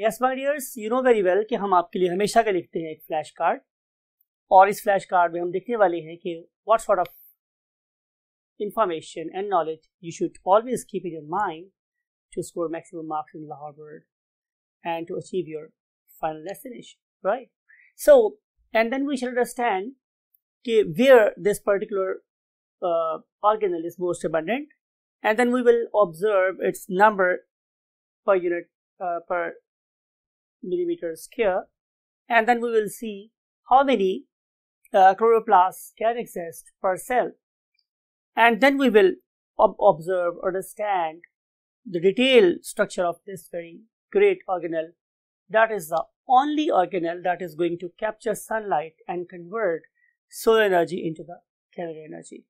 Yes my dears you know very well कि हम आपके लिए हमेशा का लिखते हैं एक फ्लैश कार्ड और इस फ्लैश कार्ड में हम देखने वाले हैं कि what sort of information and knowledge you should always keep in your mind to score maximum marks in लाहौर world and to achieve your final destination right so and then we should understand कि where this particular organelle is most abundant and then we will observe its number per unit per millimeter square and then we will see how many uh, chloroplasts can exist per cell and then we will ob observe understand the detailed structure of this very great organelle that is the only organelle that is going to capture sunlight and convert solar energy into the kinetic energy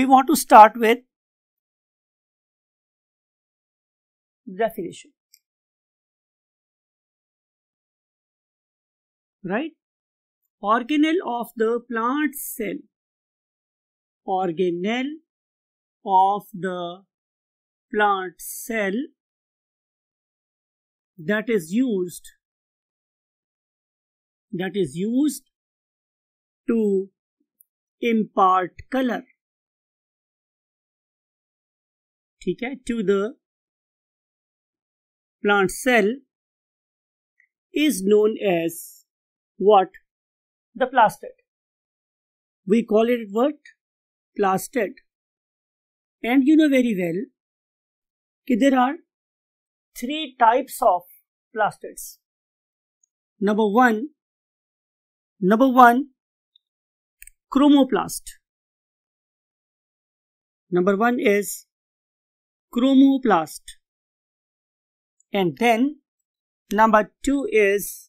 we want to start with definition right organelle of the plant cell organelle of the plant cell that is used that is used to impart color Okay, to the plant cell is known as what? The plastid? We call it what? plastid, And you know very well that there are three types of plastids. Number one, number one, chromoplast. Number one is chromoplast. And then number two is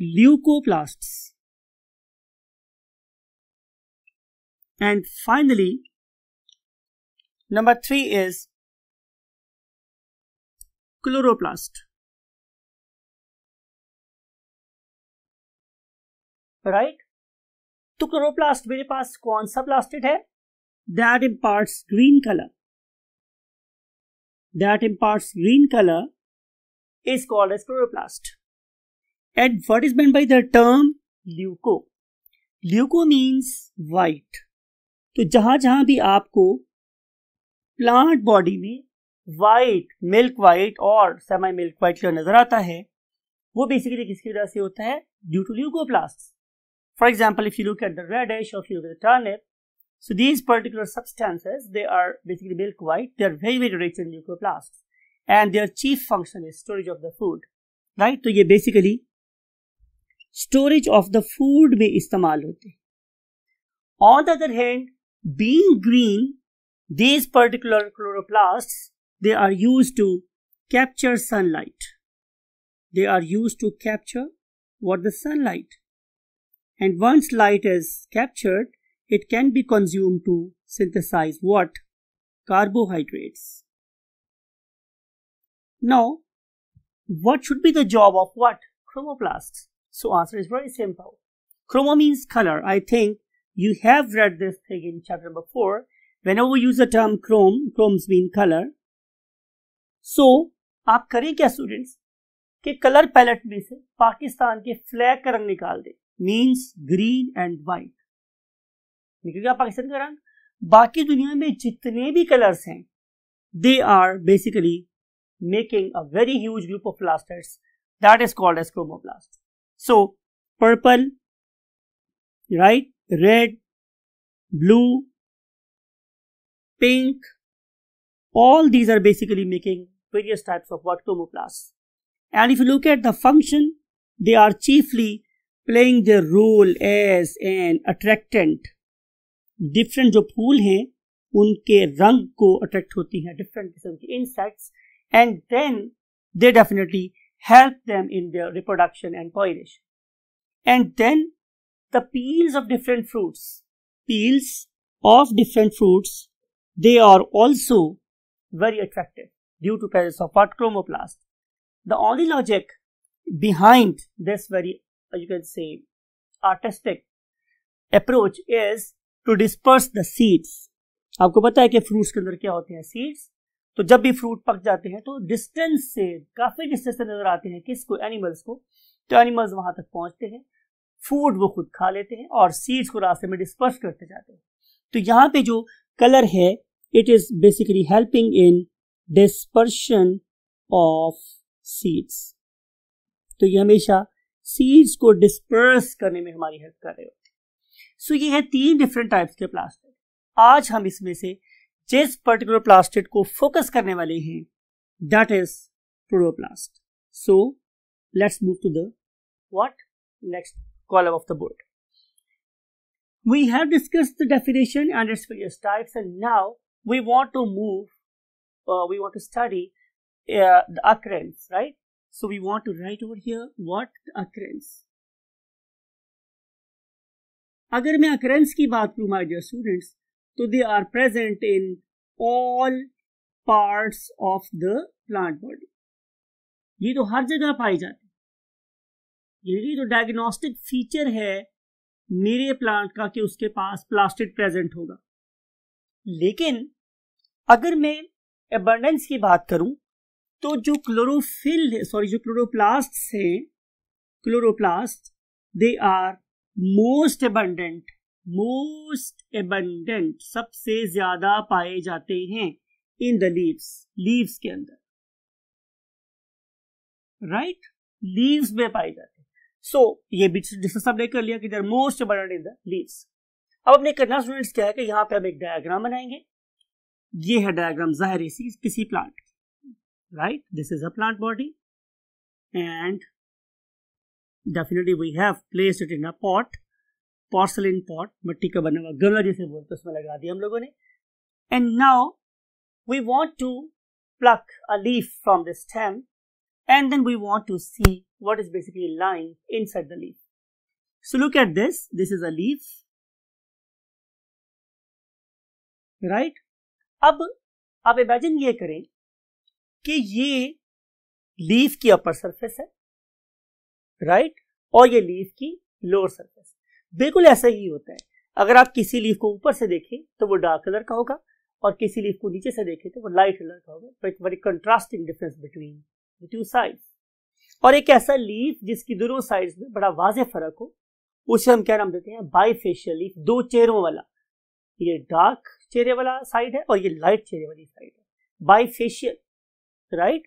leucoplasts. And finally, number three is chloroplast. Right? तो chloroplast मेरे पास कौन सा plastid है that imparts green colour that imparts green colour is called as chloroplast And what is meant by the term leuco? Leuco means white. तो जहां जहां भी आपको प्लांट बॉडी में वाइट मिल्क वाइट और सेमी मिल्क वाइट क्लियर नजर आता है वो बेसिकली किसकी वजह से होता है due to leucoplast for example if you look at the red ash of you एप so these particular substances they are basically milk white they are very very rich in leucoplast and they are chief function is storage of the food right तो ये basically Storage of the food में इस्तेमाल होते the other hand, being green, these particular chloroplasts they are used to capture sunlight they are used to capture what the sunlight and once light is captured it can be consumed to synthesize what carbohydrates now what should be the job of what chromoplasts So answer is very simple. Chroma means color. I think you have read this thing in chapter number 4. Whenever we use the term chrome, chromes mean color. So आप करें क्या students? कि color palette में से पाकिस्तान के flag का रंग निकाल दें Means green and white. निकल गया पाकिस्तान का रंग बाकी दुनिया में जितने भी कलर्स हैं they are basically making a very huge group of blasters that is called as chromoplast So purple, right? Red, blue, pink, all these are basically making various types of what chromoplasts. And if you look at the function, they are chiefly playing their role as an attractant. Different जो फूल हैं उनके रंग को attract होती हैं different किस्म and then they definitely help them in their reproduction and pollination. And then the peels of different fruits, peels of different fruits, they are also very attractive due to presence of what chromoplast. The only logic behind this very, uh, you can say, artistic approach is to disperse the seeds. आपको पता है कि fruits के अंदर क्या होते हैं seeds तो जब भी फ्रूट पक जाते हैं तो डिस्टेंस से काफी डिस्टेंस से नजर आते हैं किसको एनिमल्स को तो एनिमल्स वहां तक पहुंचते हैं फूड वो खुद खा लेते हैं और सीड्स को रास्ते में डिस्पर्स करते जाते हैं तो यहाँ पे जो कलर है it is basically helping in dispersion of seeds तो ये हमेशा सीड्स को डिस्पर्स करने में हमारी हेल्प कर रहे होते हैं सो ये है तीन डिफरेंट टाइप्स के प्लास्टिक आज हम इसमें से जिस पर्टिकुलर प्लास्टिड को फोकस करने वाले हैं that is plast so let's move to the what next column of the board we have discuss the definition and its four types and now we want to move we want to study the occurrence right so we want to write over here what the occurrence अगर मैं occurrences की बात करूं my dear students तो they are present in all parts of the plant body ये तो हर जगह पाई जाती है ये तो डायग्नोस्टिक फीचर है मेरे प्लांट का कि उसके पास प्लास्टिक प्रेजेंट होगा लेकिन अगर मैं एबंडेंस की बात करूं तो जो क्लोरोफिल सॉरी जो क्लोरोप्लास्ट है chloroplast they are most abundant most abundant सबसे ज्यादा पाए जाते हैं इन द लीव्स लीव्स के अंदर राइट right? लीव्स में पाए जाते हैं सो so, ये बीच डिस्कस कर लिया कि most abundant in the leaves अब अपने करना स्टूडेंट्स क्या है कि यहाँ पे हम एक डायग्राम बनाएंगे ये है डायग्राम जाहिर इसी किसी प्लांट की right this is a plant body and definitely we have placed it in a pot porcelain pot मिट्टी का बना हुआ गमला जैसे बोलते उसमें लगा दिया हम लोगों ने and now we want to pluck a leaf from the stem and then we want to see what is basically lying inside the leaf so look at this this is a leaf right अब आप imagine ये करें कि ये leaf की upper surface है right right? और ये लीफ की लोअर सरफेस बिल्कुल ऐसा ही होता है अगर आप किसी लीफ को ऊपर से देखें तो वो डार्क कलर का होगा और किसी लीफ को नीचे से देखें तो वो लाइट कलर का होगा तो but very contrasting difference between the two sides और एक ऐसा लीफ जिसकी दोनों साइड्स में बड़ा वाजे फर्क हो उसे हम क्या नाम देते हैं बाईफेशियल लीफ दो चेहरों वाला ये डार्क चेहरे वाला साइड है और ये लाइट चेहरे वाली साइड है बाईफेशियल राइट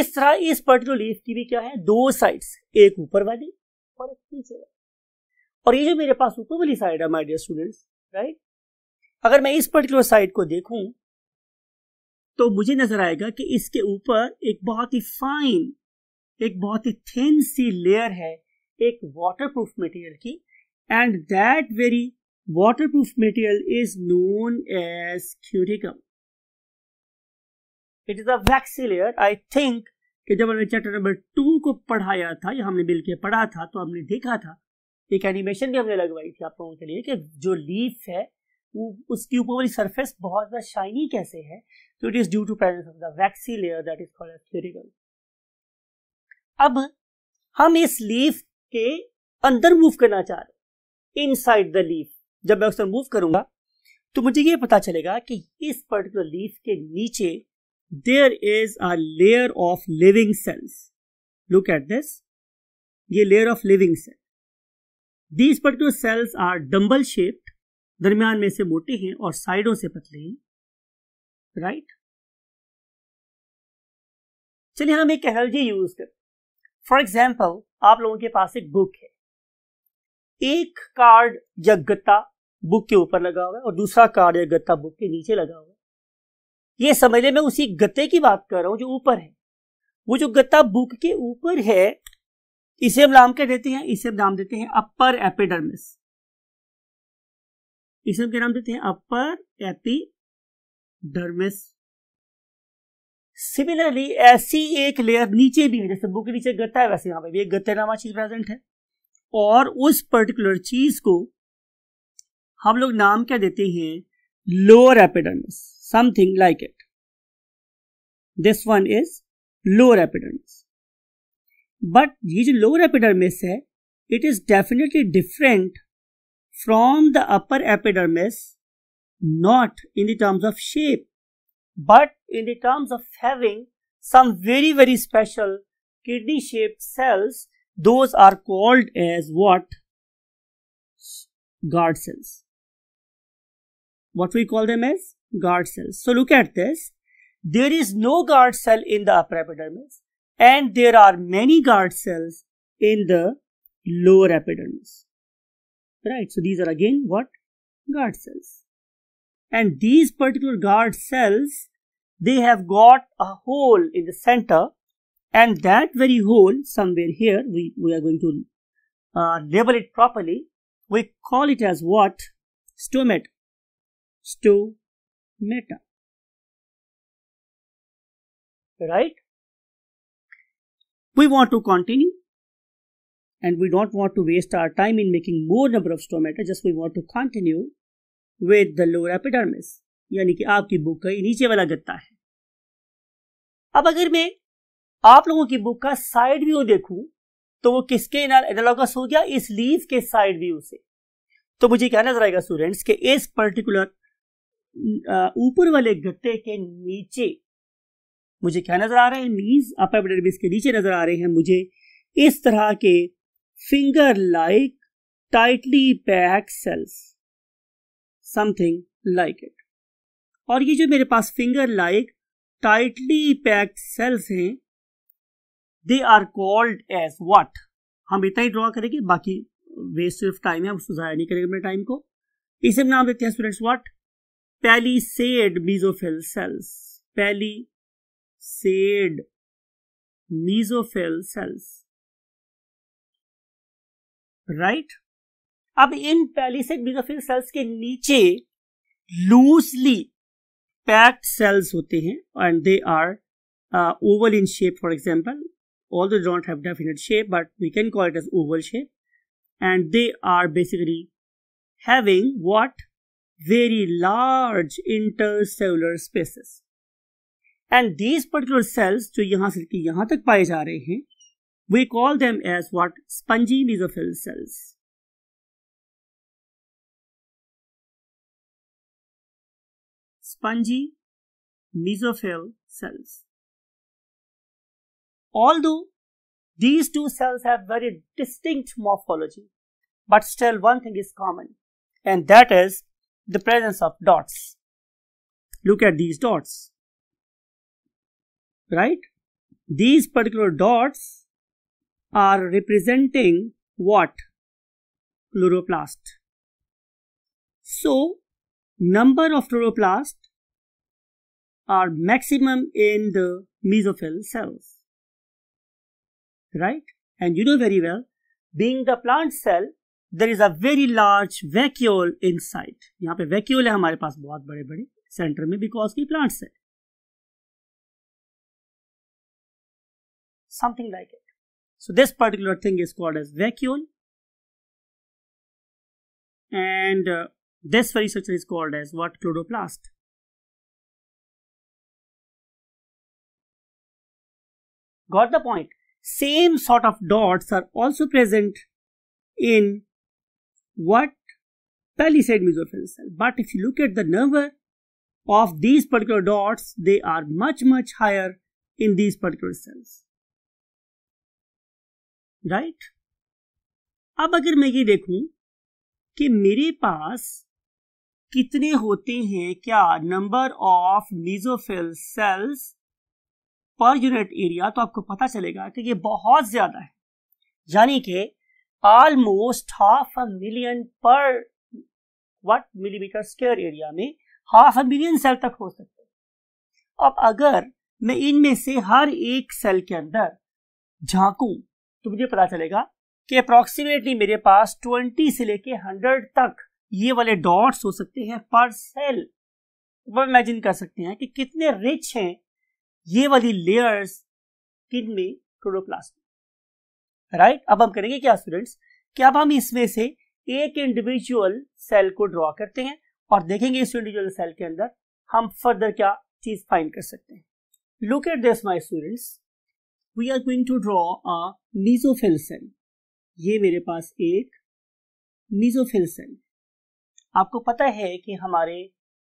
इस तरह इस पर्टिकुलर लीफ की भी क्या है दो साइड्स एक ऊपर वाली और एक नीचे वाली और ये जो मेरे पास ऊपर वाली साइड है माय डियर स्टूडेंट्स राइट अगर मैं इस पर्टिकुलर साइड को देखूं तो मुझे नजर आएगा कि इसके ऊपर एक बहुत ही फाइन एक बहुत ही थिन सी लेयर है एक वाटरप्रूफ मटेरियल की and that very waterproof material is known as क्यूरिकम it is a waxy layer I think कि जब हमने चैप्टर नंबर टू को पढ़ाया था या हमने मिलकर पढ़ा था तो हमने देखा था एक एनिमेशन भी हमने लगवाई थी आप लोगों के लिए कि जो लीफ है वो उसकी ऊपर वाली सरफेस बहुत ज़्यादा शाइनी कैसे है तो it is due to presence of the waxy layer that is called एस्फेरिकल अब हम इस लीफ के अंदर मूव करना चाह रहे इन साइड द लीफ जब मैं उसको मूव करूंगा तो मुझे ये पता चलेगा कि इस पर्टिकुलर लीफ के नीचे there is a layer of living cells look at this ये layer of living cells these particular cells are dumbbell shaped दरमियान में से मोटे हैं और साइडों से पतले हैं राइट right? चलिए हम एक एनर्जी यूज करते फॉर एग्जाम्पल आप लोगों के पास एक बुक है एक कार्ड या गत्ता बुक के ऊपर लगा हुआ है और दूसरा कार्ड या गत्ता बुक के नीचे लगा हुआ है ये समझ ले मैं उसी गत्ते की बात कर रहा हूं जो ऊपर है वो जो गत्ता बुक के ऊपर है इसे नाम क्या देते हैं इसे हम नाम देते हैं अपर एपिडर्मिस इसे क्या नाम देते हैं अपर एपिडर्मिस सिमिलरली ऐसी एक लेयर नीचे भी है जैसे बुक के नीचे गत्ता है वैसे यहां पे भी एक गत्ते नामा चीज प्रेजेंट है और उस पर्टिकुलर चीज को हम लोग नाम क्या देते हैं lower epidermis something like it this one is lower epidermis But ये जो epidermis, एपिडर्मिस है it is definitely different from the upper epidermis not in the terms of shape but in the terms some very very special kidney shaped cells those are called as what guard cells what we call them as guard cells so look at this there is no guard cell in the upper epidermis and there are many guard cells in the lower epidermis. Right, so these are again what? Guard cells. And these particular guard cells, they have got a hole in the center and that very hole somewhere here, we, we are going to uh, label it properly. We call it as what? Stomata. Stomata. Right? We want to continue and we don't want to waste our time in making more number of stomata, just we want to continue with the lower epidermis, यानी कि आपकी book का ये नीचे वाला गत्ता है अब अगर मैं आप लोगों की बुक का साइड व्यू देखूं तो वो किसके एनालॉगस हो गया इस लीव के साइड व्यू से तो मुझे क्या नजर आएगा स्टूडेंट्स कि इस पर्टिकुलर ऊपर वाले गत्ते के नीचे मुझे क्या नज़र आ रहा है नीज अपर मिडल के नीचे नज़र आ रहे हैं मुझे इस तरह के finger like tightly pack cells something like it और ये जो मेरे पास finger like tightly packed cells हैं they are called as what हम इतना ही ड्रॉ करेंगे बाकी वेस्ट ऑफ टाइम है उसको ज़ाया नहीं करेंगे अपने टाइम को इसे हम नाम देते हैं students palisade mesophyll cells palisade mesophyll cells right अब इन पैलीसेड मीजोफिल सेल्स के नीचे लूजली पैक्ड सेल्स होते हैं and they are oval in shape for example all the don't have definite shape but we can call it as oval shape and they are basically having what very large intercellular spaces and these particular cells जो यहाँ से लेकर यहाँ तक पाए जा रहे हैं we call them as what spongy mesophyll cells spongy mesophyll cells although these two cells have very distinct morphology but still one thing is common and that is the presence of dots look at these dots right? These particular dots are representing what? Chloroplast. So, number of chloroplast are maximum in the mesophyll cells, right? And you know very well, being the plant cell, there is a very large vacuole inside. यहाँ पे vacuole है हमारे पास बहुत बड़े बड़े centre में because की plant cell. something like it. So this particular thing is called as vacuole and uh, this very structure is called as what chloroplast. Got the point? Same sort of dots are also present in what palisade mesophyll cell. But if you look at the number of these particular dots, they are much much higher in these particular cells. Right अब अगर मैं ये देखूं कि मेरे पास कितने होते हैं क्या number of mesophyll cells per unit area तो आपको पता चलेगा कि ये बहुत ज्यादा है यानी कि almost half a million per what millimetre square area में हाफ अ मिलियन सेल तक हो सकते हैं अब अगर मैं इनमें से हर एक सेल के अंदर झांकूं तो मुझे पता चलेगा कि अप्रोक्सीमेटली मेरे पास 20 से लेके 100 तक ये वाले डॉट्स हो सकते हैं पर सेल तो इमेजिन कर सकते हैं कि कितने रिच हैं ये वाली लेयर्स किन में क्लोरोप्लास्ट में राइट अब हम करेंगे क्या स्टूडेंट्स कि अब हम इसमें से एक इंडिविजुअल सेल को ड्रॉ करते हैं और देखेंगे इस इंडिविजुअल सेल के अंदर हम फर्दर क्या चीज फाइंड कर सकते हैं look at this my students we are going to draw a mesophyll cell ये मेरे पास एक मीजोफिल सेल आपको पता है कि हमारे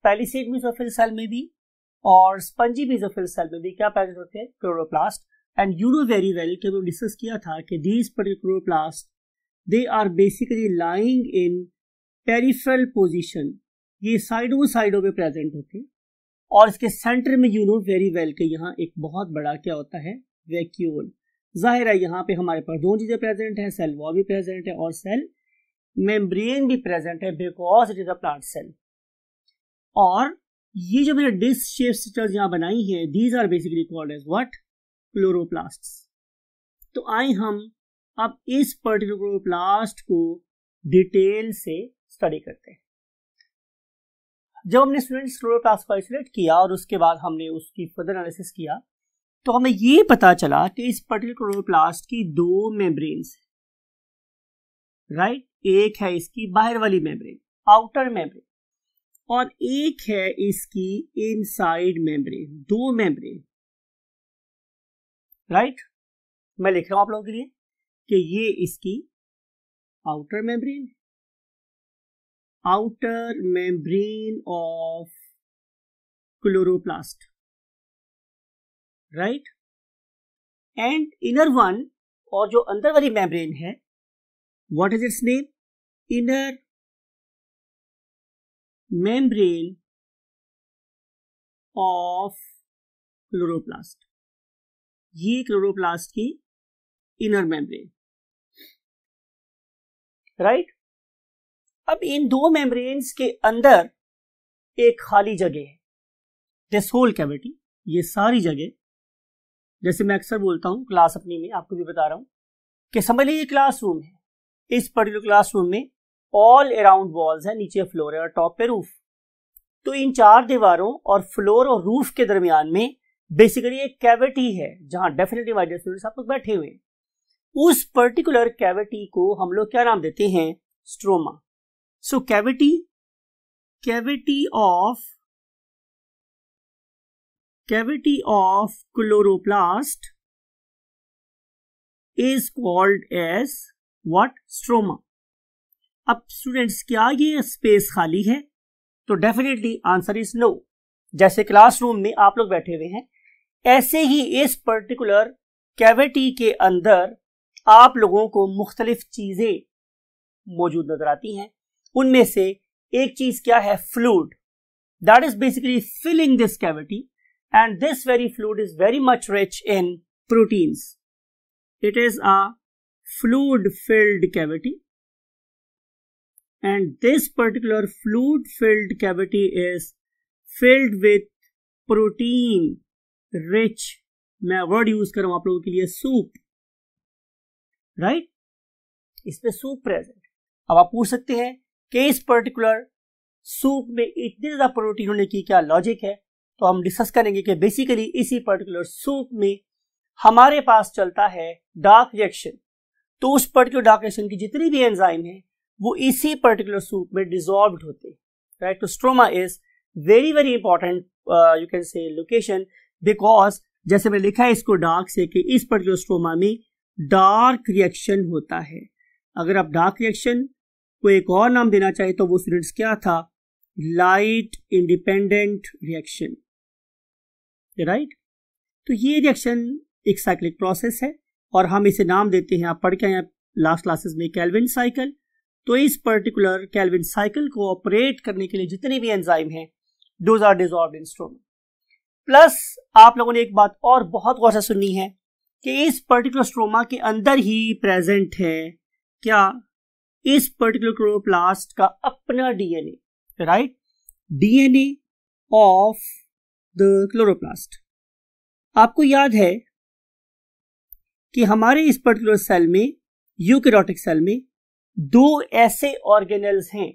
पैलिसेड मीजोफिल सेल में भी और स्पंजी मीजोफिल सेल में भी क्या पैकेज होते हैं chloroplast and you know very well कि हमने डिस्कस किया था कि these chloroplast they are basically lying in peripheral position ये साइडों साइडों पे प्रेजेंट होते हैं और इसके सेंटर में यू नो वेरी वेल के यहाँ एक बहुत बड़ा क्या होता है वैक्यूल जाहिर है यहाँ पे हमारे पास दो चीज़ें प्रेजेंट हैं सेल वॉल भी प्रेजेंट है और सेल मेम्ब्रेन भी प्रेजेंट है because it is a plant cell और ये जो मैंने डिस्क शेप स्ट्रक्चर्स यहाँ बनाई है these are basically called as what chloroplast तो आई हम अब इस पर्टिकुलर क्लोरोप्लास्ट को डिटेल से स्टडी करते हैं जब हमने स्टूडेंट्स क्लोरोप्लास्ट को आइसोलेट किया और उसके बाद हमने उसकी फर्दर एनालिसिस किया तो हमें ये पता चला कि इस पर्टिकुलर क्लोरोप्लास्ट की दो मेम्ब्रेन्स राइट एक है इसकी बाहर वाली मेम्ब्रेन आउटर मेम्ब्रेन और एक है इसकी इनसाइड मेम्ब्रेन दो मेम्ब्रेन राइट मैं लिख रहा हूं आप लोगों के लिए कि ये इसकी outer membrane outer membrane of chloroplast right and inner one और जो अंदर वाली मेम्ब्रेन है what is its name inner membrane of chloroplast ये क्लोरोप्लास्ट की इनर मेम्ब्रेन राइट अब इन दो मेम्ब्रेन्स के अंदर एक खाली जगह है दिस होल कैविटी ये सारी जगह जैसे मैं अक्सर बोलता हूँ क्लास अपनी में आपको भी बता रहा हूँ कि समझ लीजिए क्लासरूम है इस पर्टिकुलर क्लास में ऑल अराउंड वॉल्स है नीचे फ्लोर है और टॉप पे रूफ तो इन चार दीवारों और फ्लोर और रूफ के दरमियान में बेसिकली एक कैविटी है जहां डेफिनेटली माई स्टूडेंट्स आप लोग बैठे हुए हैं उस पर्टिकुलर कैविटी को हम लोग क्या नाम देते हैं stroma so cavity cavity of cavity of chloroplast is called as what stroma अब स्टूडेंट्स क्या ये स्पेस खाली है तो डेफिनेटली आंसर इज नो जैसे क्लासरूम में आप लोग बैठे हुए हैं ऐसे ही इस पर्टिकुलर कैविटी के अंदर आप लोगों को मुख्तलिफ चीजें मौजूद नजर आती हैं उनमें से एक चीज क्या है fluid that is basically filling this cavity and this very fluid is very much rich in proteins. It is a fluid filled cavity and this particular fluid filled cavity is filled with protein rich मैं word use करूं आप लोगों के लिए soup right right? इसमें soup present अब आप पूछ सकते हैं कि इस पर्टिकुलर सूप में इतने ज्यादा प्रोटीन होने की क्या लॉजिक है तो हम डिस्कस करेंगे कि बेसिकली इसी पर्टिकुलर सूप में हमारे पास चलता है डार्क रिएक्शन तो उस पर्टिकुलर डार्क रिएक्शन की जितनी भी एंजाइम है वो इसी पर्टिकुलर सूप में डिजॉल्व होते राइट तो stroma is very very important you can say location because जैसे मैंने लिखा है इसको डार्क से कि इस पर्टिकुलर स्ट्रोमा में डार्क रिएक्शन होता है अगर आप डार्क रिएक्शन को एक और नाम देना चाहें तो वो स्टूडेंट्स क्या था लाइट इंडिपेंडेंट रिएक्शन राइट तो ये रिएक्शन एक साइक्लिक प्रोसेस है और हम इसे नाम देते हैं आप पढ़ के आए लास्ट क्लासेस में कैलविन साइकिल तो इस पर्टिकुलर कैलविन साइकिल को ऑपरेट करने के लिए जितने भी एंजाइम हैं those are dissolve in stroma plus आप लोगों ने एक बात और बहुत गौर से सुननी है कि इस पर्टिकुलर स्ट्रोमा के अंदर ही प्रेजेंट है क्या इस पर्टिकुलर क्लोरोप्लास्ट का अपना DNA right DNA of the chloroplast आपको याद है कि हमारे इस पर्टिकुलर सेल में यूकेरोटिक सेल में दो ऐसे ऑर्गेनल्स हैं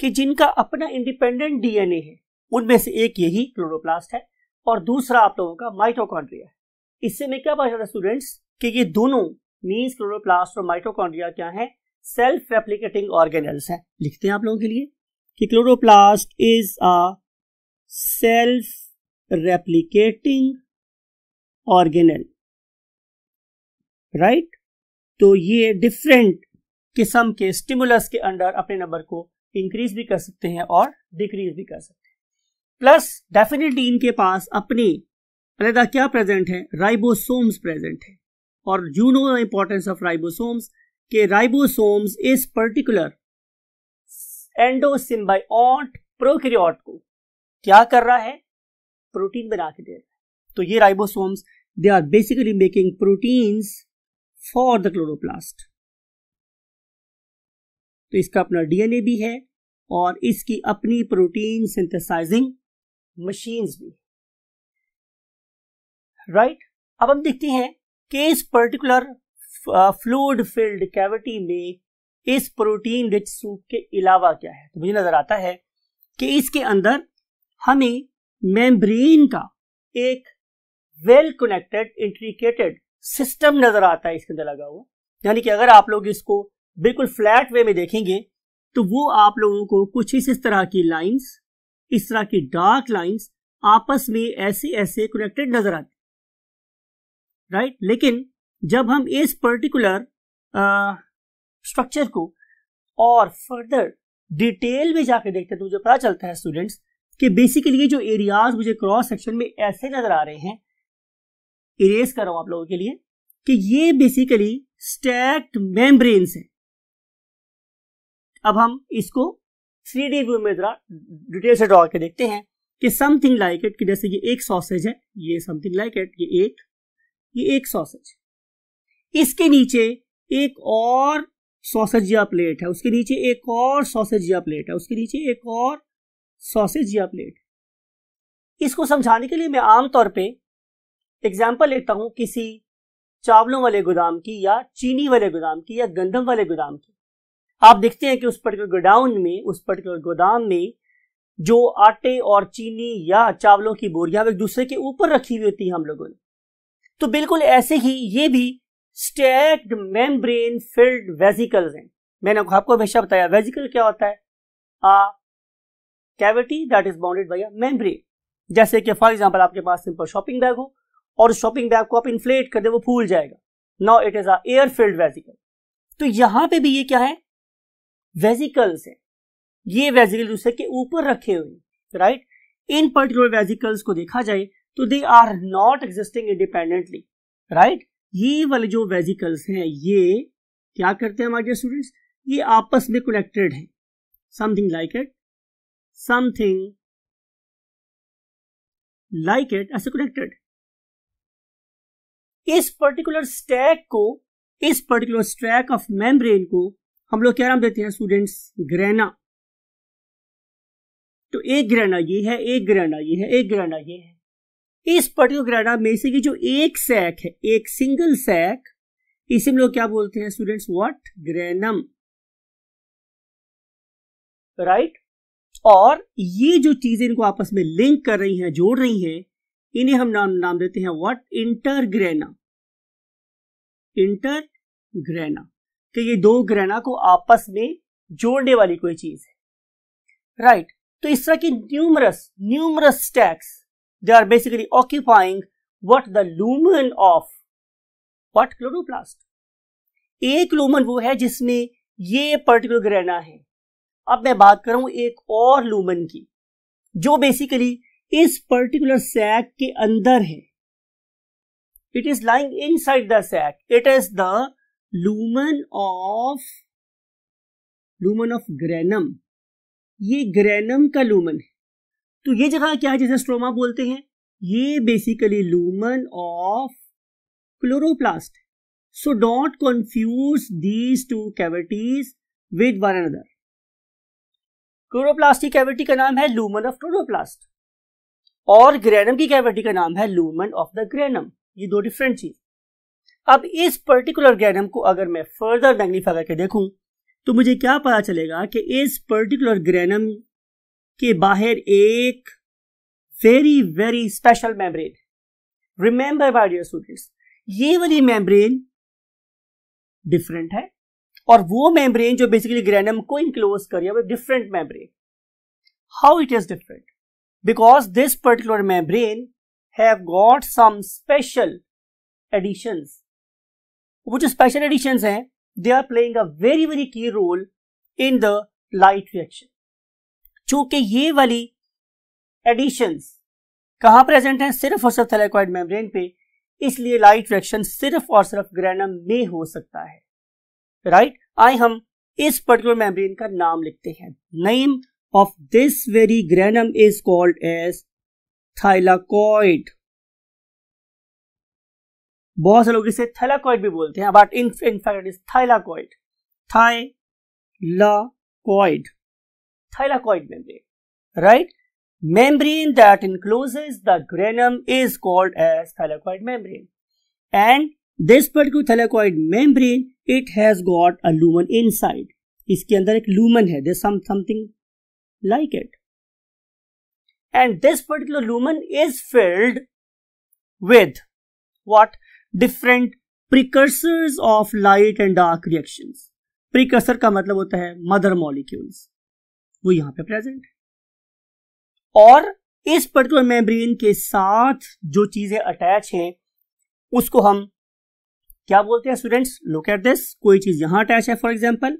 कि जिनका अपना इंडिपेंडेंट डीएनए है उनमें से एक यही क्लोरोप्लास्ट है और दूसरा आप लोगों का माइटोकॉन्ड्रिया है इससे मैं क्या पता चला स्टूडेंट्स कि ये दोनों मीन्स क्लोरोप्लास्ट और माइटोकॉन्ड्रिया क्या है सेल्फ रेप्लिकेटिंग ऑर्गेनल्स है लिखते हैं आप लोगों के लिए कि chloroplast is a self replicating organelle right तो ये डिफरेंट किस्म के स्टिमुलस के अंडर अपने नंबर को इंक्रीज भी कर सकते हैं और डिक्रीज भी कर सकते हैं प्लस डेफिनेटली इनके पास अपनी अलहदा क्या प्रेजेंट है राइबोसोम्स प्रेजेंट है और you know the importance of ribosomes के राइबोसोम्स इस पर्टिकुलर एंडोसिम्बाइट प्रोक्रियोट को क्या कर रहा है प्रोटीन बना के दे रहा है तो ये ribosomes they are basically making proteins for the chloroplast तो इसका अपना डीएनए भी है और इसकी अपनी प्रोटीन सिंथेसाइजिंग मशीन्स भी राइट right? अब हम देखते हैं कि इस पर्टिकुलर फ्लूड फिल्ड कैविटी में इस प्रोटीन रिच सूप के अलावा क्या है तो मुझे नजर आता है कि इसके अंदर हमें मेम्ब्रेन का एक वेल कनेक्टेड इंट्रीकेटेड सिस्टम नजर आता है इसके अंदर लगा हुआ यानी कि अगर आप लोग इसको बिल्कुल फ्लैट वे में देखेंगे तो वो आप लोगों को कुछ इस तरह की लाइंस इस तरह की डार्क लाइंस आपस में ऐसे ऐसे कनेक्टेड नजर आते राइट लेकिन जब हम इस पर्टिकुलर स्ट्रक्चर को और फर्दर डिटेल में जाके देखते हैं तो मुझे पता चलता है स्टूडेंट्स कि बेसिकली ये जो एरियाज मुझे क्रॉस सेक्शन में ऐसे नजर आ रहे हैं इरेज कर रहा हूं आप लोगों के लिए कि ये बेसिकली स्टैक्ड मेम्ब्रेन है अब हम इसको थ्री डी व्यू में जरा डिटेल से ड्रॉ के देखते हैं कि समथिंग लाइक इट कि जैसे ये एक सॉसेज है ये समथिंग लाइक इट ये एक ये एक सॉसेज इसके नीचे एक और सॉसेज या प्लेट है उसके नीचे एक और सॉसेज या प्लेट है उसके नीचे एक और सॉसेज या प्लेट इसको समझाने के लिए मैं आमतौर पे एग्जाम्पल लेता हूँ किसी चावलों वाले गोदाम की या चीनी वाले गोदाम की या गंदम वाले गोदाम की आप देखते हैं कि उस पर्टिकुलर गोडाउन में उस पर्टिकुलर गोदाम में जो आटे और चीनी या चावलों की बोरियां एक दूसरे के ऊपर रखी हुई होती है हम लोगों ने तो बिल्कुल ऐसे ही ये भी स्टैक्ड मेम्ब्रेन फिल्ड वेजिकल्स हैं मैंने आपको हमेशा बताया वेजिकल क्या होता है a cavity that is bounded by a membrane जैसे कि फॉर एग्जाम्पल आपके पास सिंपल शॉपिंग बैग हो और उस शॉपिंग बैग को आप इन्फ्लेट कर दे वो फूल जाएगा now it is a air filled vesicle तो यहां पे भी ये क्या है वेजिकल्स है ये वेजिकल दूसरे के ऊपर रखे हुए राइट इन पर्टिकुलर वेजिकल्स को देखा जाए तो they are not existing independently right ये वाले जो वेजिकल्स हैं ये क्या करते हैं हमारे स्टूडेंट्स ये आपस में कनेक्टेड है something like it something like it as connected इस पर्टिकुलर स्टैक को इस पर्टिकुलर स्टैक ऑफ मेम्ब्रेन को हम लोग क्या नाम देते हैं स्टूडेंट्स ग्रेना तो एक ग्रेना ये है एक ग्रेना ये है एक ग्रेना ये है इस पर्टिकुलर ग्रेना में से ये जो एक सैक है एक सिंगल सैक इसे हम लोग क्या बोलते हैं स्टूडेंट्स व्हाट ग्रेनम राइट और ये जो चीजें इनको आपस में लिंक कर रही हैं जोड़ रही हैं इन्हें हम नाम नाम देते हैं व्हाट इंटरग्रेना इंटरग्रेना कि ये दो ग्रहणा को आपस में जोड़ने वाली कोई चीज है राइट right. तो इस तरह की numerous numerous stacks they are basically occupying what the lumen of what chloroplast एक लूमन वो है जिसमें ये पर्टिकुलर ग्रहणा है अब मैं बात कर रहा हूं एक और लूमन की जो बेसिकली इस पर्टिकुलर सैक के अंदर है it is lying inside the sac it is the lumen of lumen of granum ये ग्रेनम का लूमन है तो ये जगह क्या है जिसे स्ट्रोमा बोलते हैं ये basically lumen of chloroplast so don't confuse these two cavities with one another chloroplastic cavity का नाम है लूमन ऑफ क्लोरोप्लास्ट और ग्रेनम की कैविटी का नाम है लूमन ऑफ द ग्रेनम ये दो डिफरेंट चीज अब इस पर्टिकुलर ग्रेनम को अगर मैं फर्दर मैग्नीफाई करके देखूं तो मुझे क्या पता चलेगा कि इस पर्टिकुलर ग्रेनम के बाहर एक very very special membrane remember by dear students ये वाली मेम्ब्रेन डिफरेंट है और वो मेम्ब्रेन जो बेसिकली ग्रेनम को इनक्लोज करी है different membrane how it is different because this particular membrane have got some special additions वो जो स्पेशल एडिशंस हैं they are playing a very very key role in the light reaction चूंकि ये वाली editions कहाँ present हैं सिर्फ और सिर्फ थैलेकॉइड मेम्ब्रेन पे इसलिए लाइट रिएक्शन सिर्फ और सिर्फ ग्रेनम में हो सकता है राइट आई आए हम इस पर्टिकुलर मेम्ब्रेन का नाम लिखते हैं name of this very granum is called as thylakoid बहुत से लोग इसे थैलाकॉइड भी बोलते हैं but in in fact is thylakoid thylakoid thylakoid membrane right membrane that encloses the granum is called as thylakoid membrane and this particular thylakoid membrane it has got a lumen inside इसके अंदर एक lumen है this something like it and this particular lumen is filled with what different precursors of light and dark reaction precursor का मतलब होता है mother molecules वो यहां पे प्रेजेंट है और इस पर्टिकुलर मेम्ब्रेन के साथ जो चीजें अटैच हैं उसको हम क्या बोलते हैं स्टूडेंट्स लुक एट दिस कोई चीज यहां अटैच है for example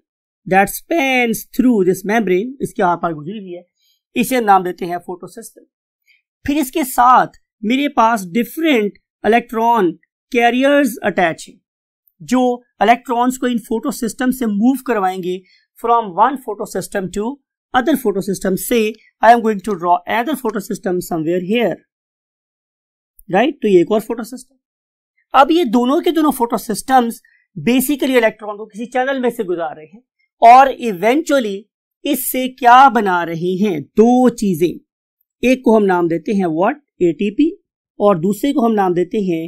that spans through this membrane इसके आर पार गुजरी हुई है इसे नाम देते हैं फोटोसिस्टम फिर इसके साथ मेरे पास डिफरेंट इलेक्ट्रॉन कैरियर्स अटैच है जो इलेक्ट्रॉन्स को इन फोटो सिस्टम से मूव करवाएंगे from one photosystem to other photosystem से I am going to draw other photosystem somewhere here right तो ये एक और फोटो सिस्टम अब ये दोनों के दोनों फोटो सिस्टम्स बेसिकली इलेक्ट्रॉन को किसी चैनल में से गुजार रहे हैं और इवेंचुअली इससे क्या बना रहे हैं दो चीजें एक को हम नाम देते हैं व्हाट एटीपी और दूसरे को हम नाम देते हैं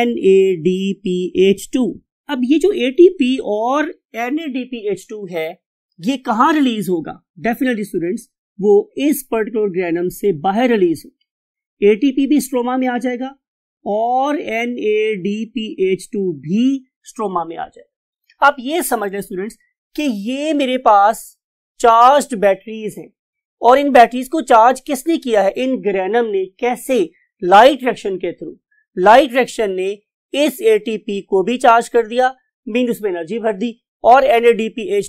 N A D P H two अब ये जो एटीपी और N A D P H two है ये कहाँ रिलीज होगा डेफिनेटली स्टूडेंट्स वो इस पर्टिकुलर ग्रैनम से बाहर रिलीज होगी एटीपी भी स्ट्रोमा में आ जाएगा और N A D P H two भी स्ट्रोमा में आ जाए आप ये समझ लें स्टूडेंट्स कि ये मेरे पास चार्ज बैटरीज हैं और इन बैटरीज को चार्ज किसने किया है इन ग्रेनम ने कैसे लाइट रिएक्शन के थ्रू लाइट रिएक्शन ने इस एटीपी को भी चार्ज कर दिया मीन उसमें एनर्जी भर दी और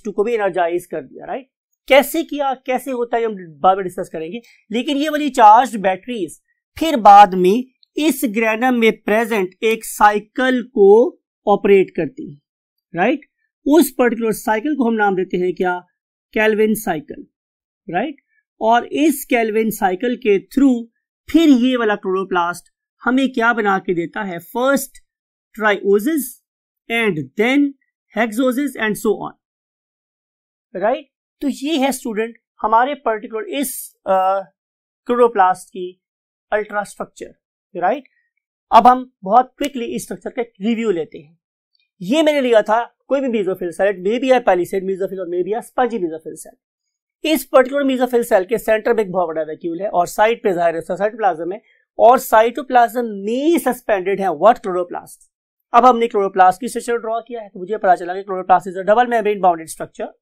टू को भी एनर्जाइज कर दिया राइट कैसे किया कैसे होता है हम बाद में डिस्कस करेंगे लेकिन ये वाली चार्ज बैटरीज फिर बाद में इस ग्रैनम में प्रेजेंट एक साइकिल को ऑपरेट करती है राइट उस पर्टिकुलर साइकिल को हम नाम देते हैं क्या कैलविन साइकिल राइट और इस कैलविन साइकिल के थ्रू फिर ये वाला क्लोरोप्लास्ट हमें क्या बना के देता है first trioses and then hexoses and so on right तो ये है स्टूडेंट हमारे पर्टिकुलर इस क्लोरोप्लास्ट uh, की अल्ट्रास्ट्रक्चर राइट अब हम बहुत क्विकली इस स्ट्रक्चर के रिव्यू लेते हैं ये मैंने लिया था कोई भी mesophyll cell maybe or palisade mesophyll और maybe or spongy mesophyll cell इस पर्टिकुलर मीजोफिल सेल के सेंटर में एक बहुत बड़ा वैक्यूल है और साइड पे जाहिर है साइटोप्लाज्म है और साइटोप्लाज्म में सस्पेंडेड है व्हाट क्लोरोप्लास्ट अब हमने क्लोरोप्लास्ट की स्ट्रक्चर ड्रॉ किया है तो मुझे पता चला कि chloroplast is a double membrane bounded structure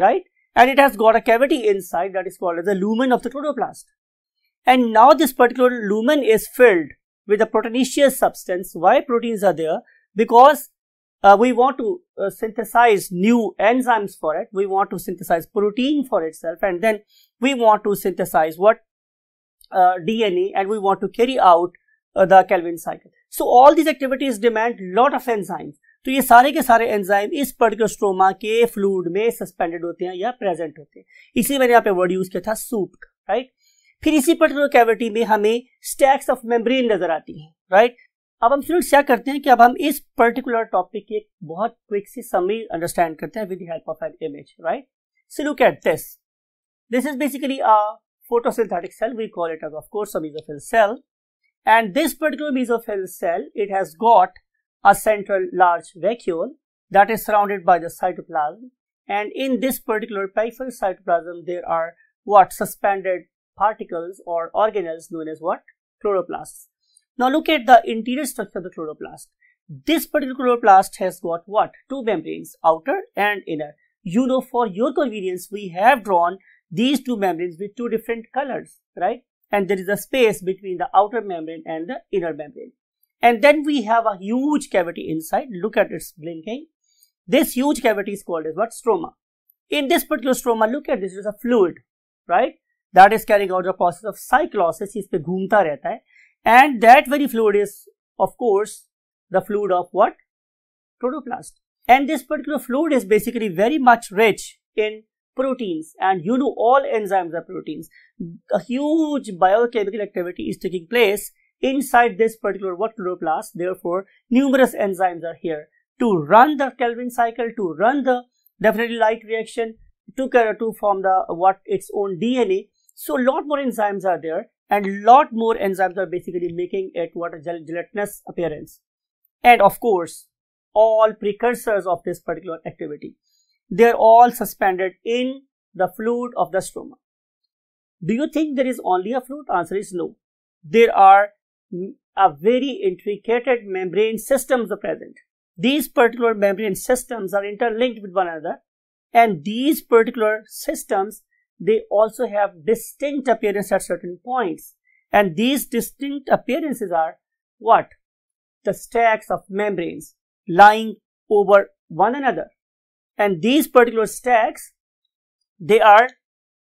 right and it has got a cavity inside that is called as the lumen of the chloroplast And now this particular lumen is filled with a proteinaceous substance. Why proteins are there? Because uh, we want to uh, synthesize new enzymes for it. We want to synthesize protein for itself and then we want to synthesize what? Uh, DNA and we want to carry out uh, the Kelvin cycle. So, all these activities demand lot of enzymes. तो ये सारे के सारे enzyme इस particular stroma के fluid में suspended होते हैं या प्रेजेंट होते हैं इसी मैंने यहाँ पे वर्ड यूज किया था सूप का right? फिर इसी पर्टिकुलर कैविटी में हमें स्टैक्स ऑफ मेम्ब्रेन नजर आती है राइट अब हम स्टूडेंट्स क्या करते हैं कि अब हम इस पर्टिकुलर टॉपिक की एक बहुत क्विक सी समरी अंडरस्टैंड करते हैं with help of an image right so at this this is basically a photosynthetic cell we call it of course a mesophyll cell and this particular mesophyll cell it has got a central large vacuole that is surrounded by the cytoplasm and in this particular peripheral cytoplasm there are what suspended particles or organelles known as what? Chloroplasts. Now look at the interior structure of the chloroplast. This particular chloroplast has got what? Two membranes, outer and inner. You know for your convenience we have drawn these two membranes with two different colors, right? And there is a space between the outer membrane and the inner membrane. And then we have a huge cavity inside. Look at its blinking. This huge cavity is called as what? Stroma. In this particular stroma, look at this, it is a fluid, right? that is carrying out the process of cyclosis is पे घूमता रहता है and that very fluid is of course the fluid of what protoplast and this particular fluid is basically very much rich in proteins and you know all enzymes are proteins a huge biochemical activity is taking place inside this particular what chloroplast therefore numerous enzymes are here to run the Kelvin cycle to run the definitely light reaction to, to form the what its own DNA so a lot more enzymes are there and lot more enzymes are basically making it what a gelatinous appearance. And of course, all precursors of this particular activity, they're all suspended in the fluid of the stroma. Do you think there is only a fluid? Answer is no. There are a very intricate membrane systems are present. These particular membrane systems are interlinked with one another and these particular systems they also have distinct appearance at certain points. And these distinct appearances are what? The stacks of membranes lying over one another. And these particular stacks, they are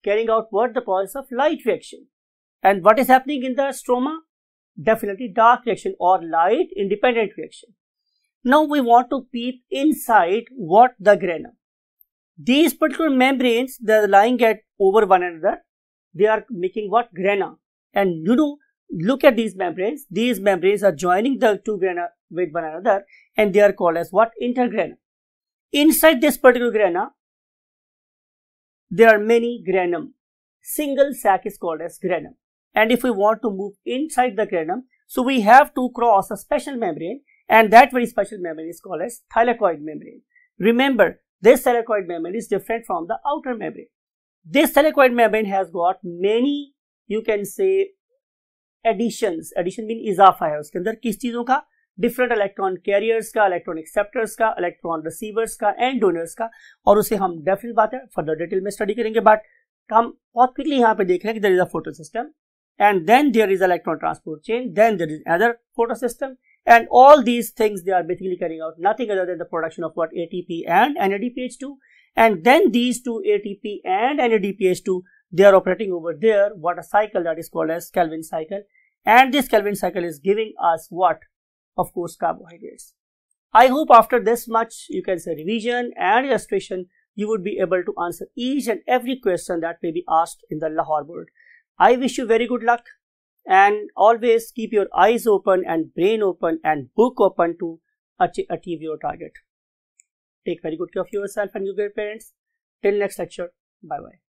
carrying out what? The process of light reaction. And what is happening in the stroma? Definitely dark reaction or light independent reaction. Now we want to peep inside what the granum. These particular membranes, they are lying at over one another. They are making what? Grana. And you know, look at these membranes. These membranes are joining the two grana with one another and they are called as what? Intergrana. Inside this particular grana, there are many granum. Single sac is called as granum. And if we want to move inside the granum, so we have to cross a special membrane and that very special membrane is called as thylakoid membrane. Remember, This coracoid membrane is different from the outer membrane. This coracoid membrane has got many, you can say, additions. Addition mean इजाफा है उसके अंदर किस चीजों का different electron carriers का electron acceptors का electron receivers का एंड डोनर्स का और उसे हम डेफिनेट बात है फर्दर डिटेल में स्टडी करेंगे बट हम बहुत क्विकली यहाँ पे देख रहे हैं कि there is a photosystem and then there is electron transport chain then there is other photosystem And all these things they are basically carrying out nothing other than the production of what ATP and NADPH2. And then these two ATP and NADPH2 they are operating over there what a cycle that is called as Calvin cycle. And this Calvin cycle is giving us what? Of course, carbohydrates. I hope after this much you can say revision and illustration you would be able to answer each and every question that may be asked in the Lahore board. I wish you very good luck and always keep your eyes open and brain open and book open to achieve your target. Take very good care of yourself and your parents. Till next lecture, bye bye.